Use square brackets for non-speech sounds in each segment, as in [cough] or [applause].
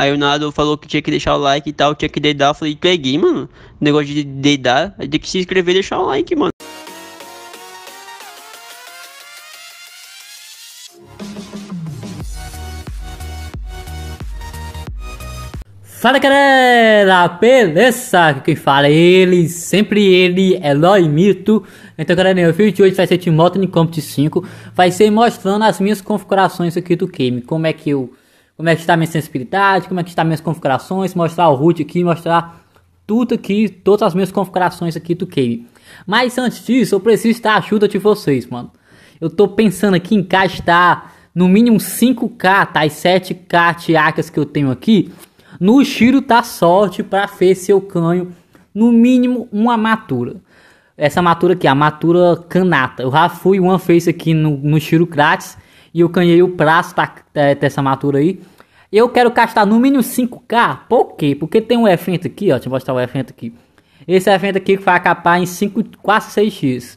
Aí o Nado falou que tinha que deixar o like e tal, tinha que dedar. Eu falei, peguei, mano. Negócio de dedar, tem que se inscrever e deixar o like, mano. Fala galera, beleza? quem fala é ele, sempre ele, Eloy Mito. Então galera, o vídeo de hoje vai ser de Moto Compt 5, vai ser mostrando as minhas configurações aqui do game, como é que eu como é que está a minha sensibilidade, como é que está minhas configurações, mostrar o root aqui, mostrar tudo aqui, todas as minhas configurações aqui do Cave. Mas antes disso, eu preciso da ajuda de vocês, mano. Eu tô pensando aqui em gastar no mínimo 5k, tá? As 7k tiacas que eu tenho aqui, no tiro tá sorte para ver se eu no mínimo uma matura. Essa matura aqui, a matura canata. Eu já fui uma vez aqui no, no tiro grátis e eu ganhei o prazo tá, é, dessa matura aí. Eu quero gastar no mínimo 5k. Por quê? Porque tem um evento aqui, ó. Deixa eu mostrar o evento aqui. Esse evento aqui que vai acabar em 5, quase 6x.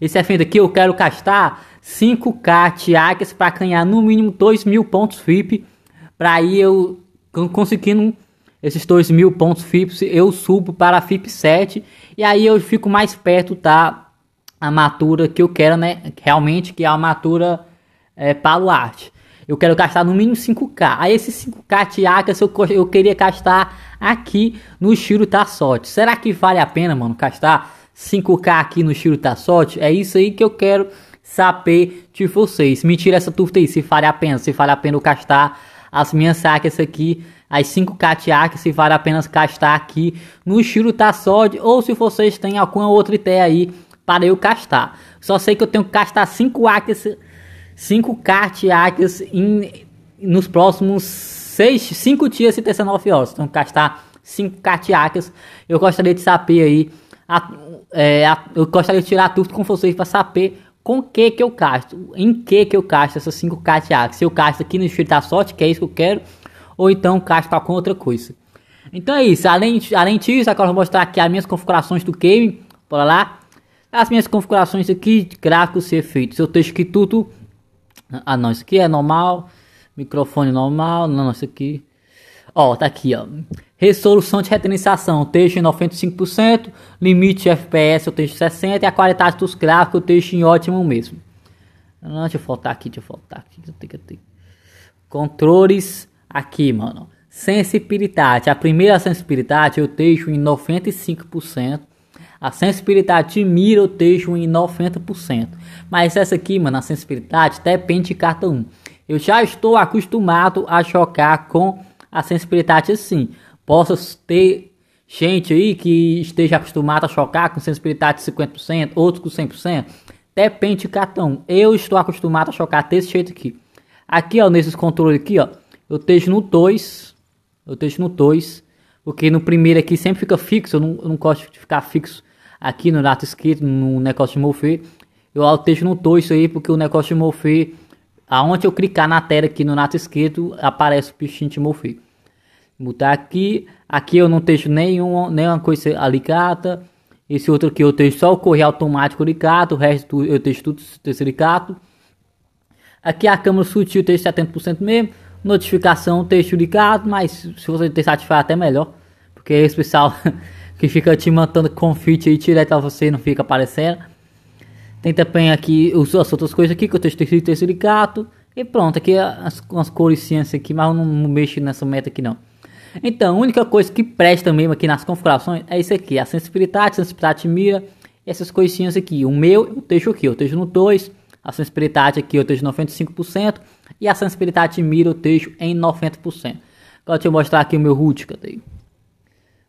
Esse evento aqui eu quero gastar 5k tiagas para ganhar no mínimo 2 mil pontos VIP. Para aí eu conseguindo esses 2 mil pontos FIPS, eu subo para FIP 7 e aí eu fico mais perto, tá? A matura que eu quero, né? Realmente, que é a matura é, para o arte. Eu quero gastar no mínimo 5K. Aí esses 5K de eu, eu queria gastar aqui no Shiro Tassote. Será que vale a pena, mano, gastar 5K aqui no Shiro Tassote? É isso aí que eu quero saber de vocês. Me tira essa dúvida aí, se vale a pena. Se vale a pena eu gastar as minhas sacas aqui, as 5K de se vale a pena gastar aqui no Shiro Tassote. Ou se vocês têm alguma outra ideia aí para eu gastar. Só sei que eu tenho que gastar 5 aqui cinco kart em, nos próximos seis, cinco dias e 19 horas. Então, gastar cinco kart Eu gostaria de saber aí. A, é, a, eu gostaria de tirar tudo com vocês para saber com que que eu casto, em que que eu casto essas 5 cateadas. Se eu casto aqui no Espírito da Sorte, que é isso que eu quero, ou então casto com outra coisa. Então é isso, além, além disso, agora vou mostrar aqui as minhas configurações do game, bora lá. As minhas configurações aqui, gráficos e efeitos, eu deixo aqui tudo ah, não, isso aqui é normal. Microfone normal. Não, isso aqui. Ó, tá aqui, ó. Resolução de retenização, texto em 95%, limite FPS, o texto 60% e a qualidade dos gráficos, o texto em ótimo mesmo. Não, deixa eu faltar aqui, deixa eu faltar aqui. Eu tenho, eu tenho. Controles aqui, mano. Sensibilidade. A primeira sensibilidade eu é deixo em 95%. A sensibilidade mira eu deixo em 90%. Mas essa aqui, mano, a sensibilidade depende de cada um. Eu já estou acostumado a chocar com a sensibilidade assim. Posso ter gente aí que esteja acostumado a chocar com sensibilidade de 50%, outros com 100%. Depende de cada um. Eu estou acostumado a chocar desse jeito aqui. Aqui, ó, nesses controles aqui, ó. Eu tejo no 2. Eu tejo no 2. Porque no primeiro aqui sempre fica fixo. Eu não, eu não gosto de ficar fixo aqui no Nato Escrito, no negócio de Morphe, eu tô isso aí porque o negócio de Morphe, aonde eu clicar na tela aqui no Nato Escrito, aparece o bichinho de Morphe. Mudar aqui, aqui eu não deixo nenhuma nenhuma coisa alicata, esse outro aqui eu tenho só o correio automático alicata, o resto eu texto tudo alicato. Aqui a câmera sutil tem 70% mesmo, notificação texto ligado, mas se você ter satisfeito até melhor, porque é esse pessoal... [laughs] que fica te matando fit aí direto a você não fica aparecendo. Tem também aqui os, as outras coisas aqui que eu testei de silicato. E pronto, aqui é as, as cores ciência aqui, mas eu não, não mexo nessa meta aqui não. Então, a única coisa que presta mesmo aqui nas configurações é isso aqui, a sensibilidade, sensibilidade mira, essas coisinhas aqui. O meu, eu deixo aqui, eu deixo no 2, a sensibilidade aqui eu deixo 95% e a sensibilidade mira eu deixo em 90%. Agora deixa eu mostrar aqui o meu root que eu tenho.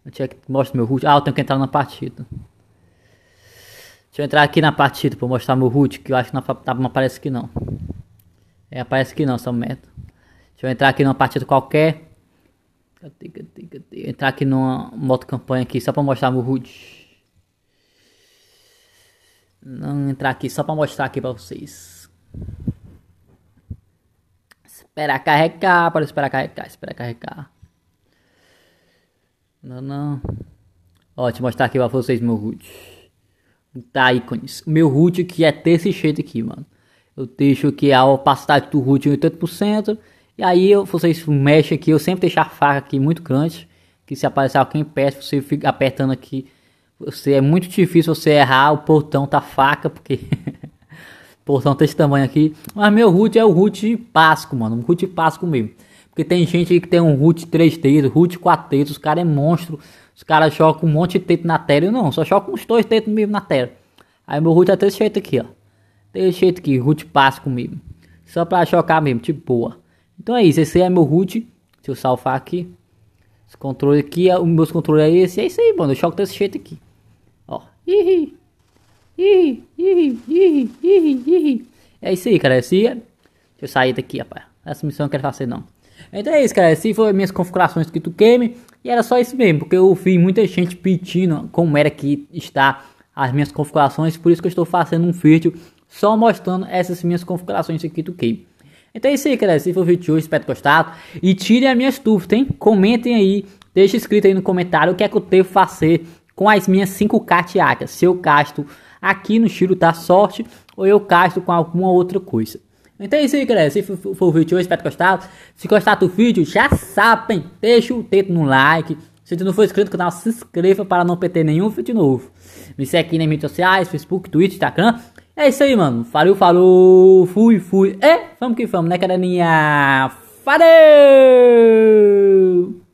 Onde é que mostra meu root? Ah, eu tenho que entrar na partida. Deixa eu entrar aqui na partida pra mostrar meu root, que eu acho que não, não aparece aqui não. É, aparece aqui não, essa meta. Deixa eu entrar aqui numa partida qualquer. Cadê, cadê, cadê? Entrar aqui numa moto campanha aqui só pra mostrar meu root. Não entrar aqui só pra mostrar aqui pra vocês. Esperar carregar, para esperar carregar, esperar carregar. Não, não. Ó, te mostrar aqui pra vocês meu root. Tá, ícones. O meu root aqui é ter esse aqui, mano. Eu deixo aqui a opacidade do root em 80%. E aí eu, vocês mexem aqui, eu sempre deixo a faca aqui muito grande. Que se aparecer alguém perto, você fica apertando aqui. Você é muito difícil você errar o portão da faca, porque... [laughs] portão tem esse tamanho aqui. Mas meu root é o root Páscoa, mano. Um root Páscoa mesmo. Porque tem gente aí que tem um root 3 tetos, root 4 tetos, os caras é monstro. Os caras chocam um monte de teto na tela. Eu não, só choco uns dois tetos mesmo na tela. Aí meu root é desse jeito aqui, ó. Desse jeito aqui, root passa comigo. Só pra chocar mesmo, tipo boa. Então é isso, esse é meu root. Deixa eu salvar aqui. Esse controle aqui, é, os meus controles é esse. É isso aí, mano. Eu choco desse jeito aqui. Ó. Ih, ih, ih, ih, ih, ih. É isso aí, cara. Esse... É- Deixa eu sair daqui, rapaz. Essa missão eu não quero fazer, não. Então é isso, cara. Essas foram minhas configurações que tu queime. E era só isso mesmo, porque eu vi muita gente pedindo como era que está as minhas configurações. Por isso que eu estou fazendo um vídeo só mostrando essas minhas configurações aqui do queime. Então é isso aí, cara. Esse foi o vídeo de hoje. Espero que gostado. E tirem as minhas dúvidas, hein? Comentem aí. deixe escrito aí no comentário o que é que eu devo fazer com as minhas 5K tiáticas. Se eu gasto aqui no tiro da sorte ou eu gasto com alguma outra coisa. Então é isso aí, galera. Se for o vídeo hoje, espero que gostado. Se gostar do vídeo, já sabem, deixa o dedo no like. Se você não for inscrito no canal, se inscreva para não perder nenhum vídeo novo. Me segue aqui nas redes sociais, Facebook, Twitter, Instagram. É isso aí, mano. Falou, falou. Fui, fui. É, vamos que vamos, né, galerinha? Valeu!